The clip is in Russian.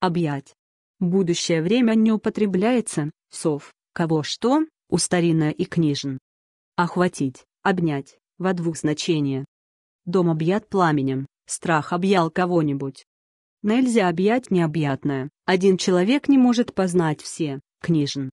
объять. Будущее время не употребляется, сов, кого что, у старинное и книжен. Охватить, обнять, во двух значения. Дом объят пламенем, страх объял кого-нибудь. Нельзя объять необъятное, один человек не может познать все, книжен.